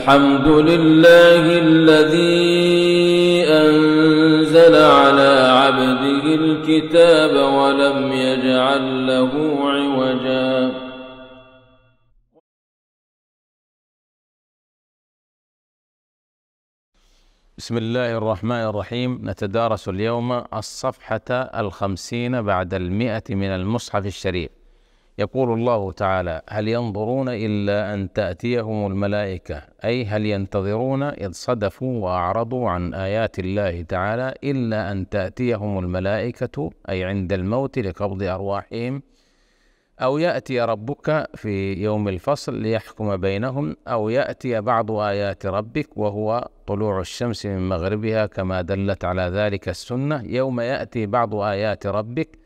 الحمد لله الذي أنزل على عبده الكتاب ولم يجعل له عوجا بسم الله الرحمن الرحيم نتدارس اليوم الصفحة الخمسين بعد المئة من المصحف الشريف يقول الله تعالى هل ينظرون الا ان تاتيهم الملائكه اي هل ينتظرون اذ صدفوا واعرضوا عن ايات الله تعالى الا ان تاتيهم الملائكه اي عند الموت لقبض ارواحهم او ياتي ربك في يوم الفصل ليحكم بينهم او ياتي بعض ايات ربك وهو طلوع الشمس من مغربها كما دلت على ذلك السنه يوم ياتي بعض ايات ربك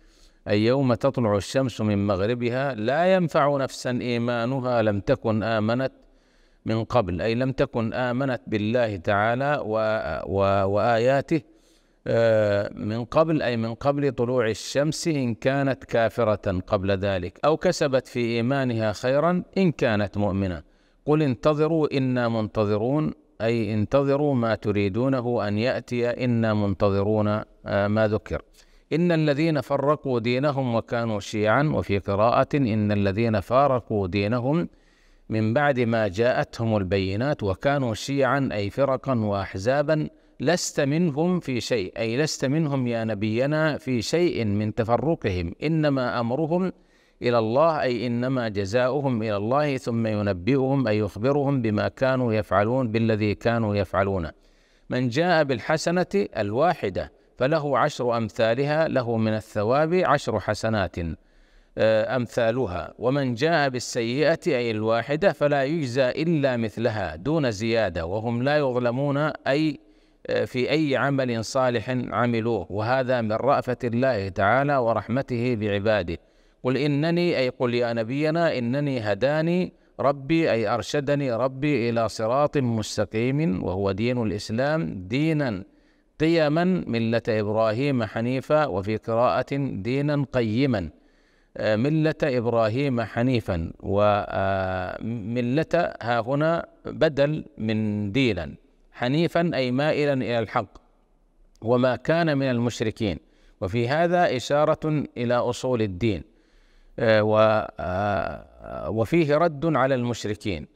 أي يوم تطلع الشمس من مغربها لا ينفع نفسا إيمانها لم تكن آمنت من قبل أي لم تكن آمنت بالله تعالى و و وآياته آه، من قبل أي من قبل طلوع الشمس إن كانت كافرة قبل ذلك أو كسبت في إيمانها خيرا إن كانت مؤمنة قل انتظروا إنا منتظرون أي انتظروا ما تريدونه أن يأتي إنا منتظرون آه، ما ذكر إن الذين فرقوا دينهم وكانوا شيعا وفي قراءة إن الذين فارقوا دينهم من بعد ما جاءتهم البينات وكانوا شيعا أي فرقا وأحزابا لست منهم في شيء أي لست منهم يا نبينا في شيء من تفرقهم إنما أمرهم إلى الله أي إنما جزاؤهم إلى الله ثم ينبئهم أي يخبرهم بما كانوا يفعلون بالذي كانوا يفعلون من جاء بالحسنة الواحدة فله عشر أمثالها له من الثواب عشر حسنات آه، أمثالها ومن جاء بالسيئة أي الواحدة فلا يجزى إلا مثلها دون زيادة وهم لا يظلمون أي آه، في أي عمل صالح عملوه وهذا من رأفة الله تعالى ورحمته بعباده قل إنني أي قل يا نبينا إنني هداني ربي أي أرشدني ربي إلى صراط مستقيم وهو دين الإسلام دينا قيما ملة إبراهيم حنيفا وفي قراءة دينا قيما آه، ملة إبراهيم حنيفا وملة آه، ها هنا بدل من دينا حنيفا أي مائلا إلى الحق وما كان من المشركين وفي هذا إشارة إلى أصول الدين آه، وفيه رد على المشركين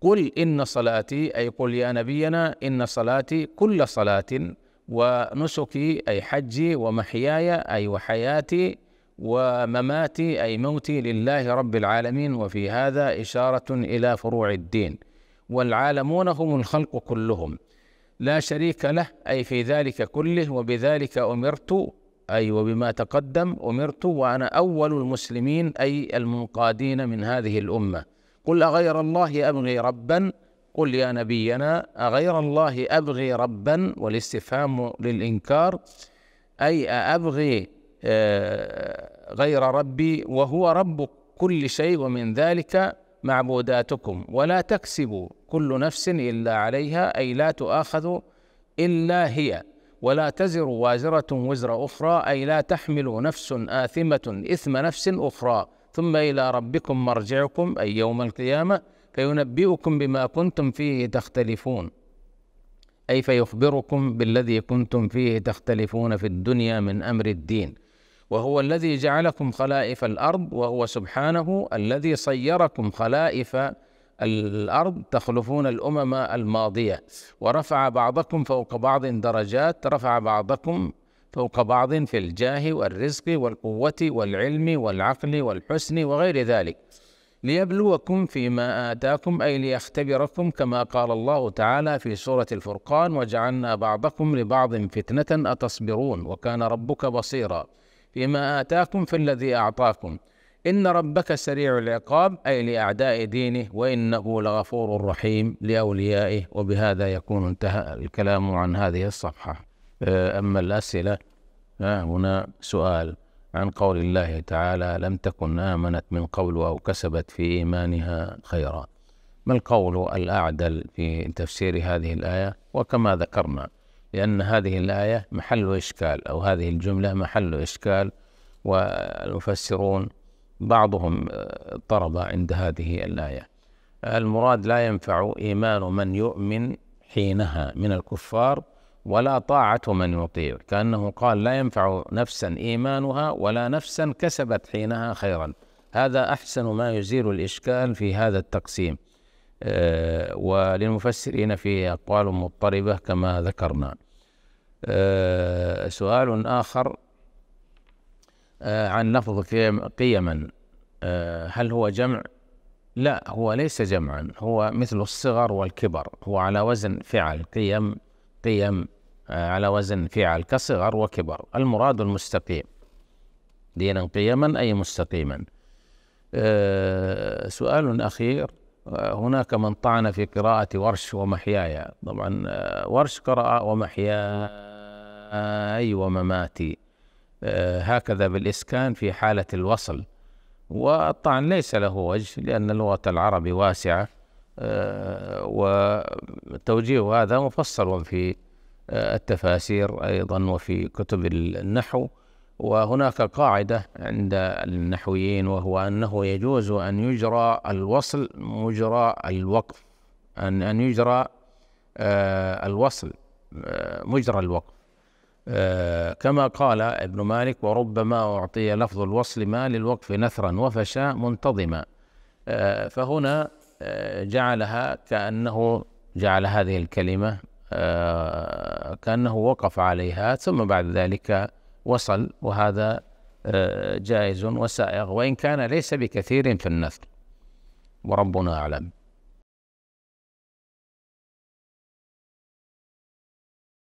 قل إن صلاتي أي قل يا نبينا إن صلاتي كل صلاة ونسكي أي حجي ومحياي أي وحياتي ومماتي أي موتي لله رب العالمين وفي هذا إشارة إلى فروع الدين والعالمون هم الخلق كلهم لا شريك له أي في ذلك كله وبذلك أمرت أي وبما تقدم أمرت وأنا أول المسلمين أي المنقادين من هذه الأمة قل أغير الله أبغي ربا قل يا نبينا أغير الله أبغي ربا والاستفهام للإنكار أي أبغي آه، غير ربي وهو رب كل شيء ومن ذلك معبوداتكم ولا تكسب كل نفس إلا عليها أي لا تؤاخذ إلا هي ولا تزر وازرة وزر أخرى أي لا تحمل نفس آثمة إثم نفس أخرى ثم إلى ربكم مرجعكم أي يوم القيامة فينبئكم بما كنتم فيه تختلفون أي فيخبركم بالذي كنتم فيه تختلفون في الدنيا من أمر الدين وهو الذي جعلكم خلائف الأرض وهو سبحانه الذي صيركم خلائف الأرض تخلفون الأمم الماضية ورفع بعضكم فوق بعض درجات رفع بعضكم فوق بعض في الجاه والرزق والقوة والعلم والعقل والحسن وغير ذلك ليبلوكم فيما آتاكم أي ليختبركم كما قال الله تعالى في سورة الفرقان وجعلنا بعضكم لبعض فتنة أتصبرون وكان ربك بصيرا فيما آتاكم في الذي أعطاكم إن ربك سريع العقاب أي لأعداء دينه وإنه لغفور رحيم لأوليائه وبهذا يكون انتهى الكلام عن هذه الصفحة آه، أما الأسئلة ها آه، هنا سؤال عن قول الله تعالى لم تكن آمنت من قبل أو كسبت في إيمانها خيرا ما القول الأعدل في تفسير هذه الآية وكما ذكرنا لأن هذه الآية محل إشكال أو هذه الجملة محل إشكال والمفسرون بعضهم اضطرب آه، عند هذه الآية المراد لا ينفع إيمان من يؤمن حينها من الكفار ولا طاعة من يطيع كأنه قال لا ينفع نفسا إيمانها ولا نفسا كسبت حينها خيرا هذا أحسن ما يزيل الإشكال في هذا التقسيم آه، وللمفسرين في أقوال مضطربة كما ذكرنا آه، سؤال آخر آه، عن لفظ قيما هل هو جمع لا هو ليس جمعا هو مثل الصغر والكبر هو على وزن فعل قيم قيم آه، على وزن فعل كصغر وكبر المراد المستقيم دينا قيما أي مستقيما آه، سؤال أخير آه، هناك من طعن في قراءة ورش ومحياي طبعا ورش قرأ ومحياي ومماتي هكذا بالإسكان في حالة الوصل والطعن ليس له وجه لأن لغة العرب واسعة وتوجيه هذا مفصل في آه، التفاسير أيضا وفي كتب النحو وهناك قاعدة عند النحويين وهو أنه يجوز أن يجرى الوصل مجرى الوقف أن أن يجرى آه، الوصل آه، مجرى الوقف كما قال ابن مالك وربما أعطي لفظ الوصل ما للوقف نثرا وفشا منتظما فهنا جعلها كأنه جعل هذه الكلمة آه، كأنه وقف عليها ثم بعد ذلك وصل وهذا آه، جائز وسائغ وإن كان ليس بكثير في النثر وربنا أعلم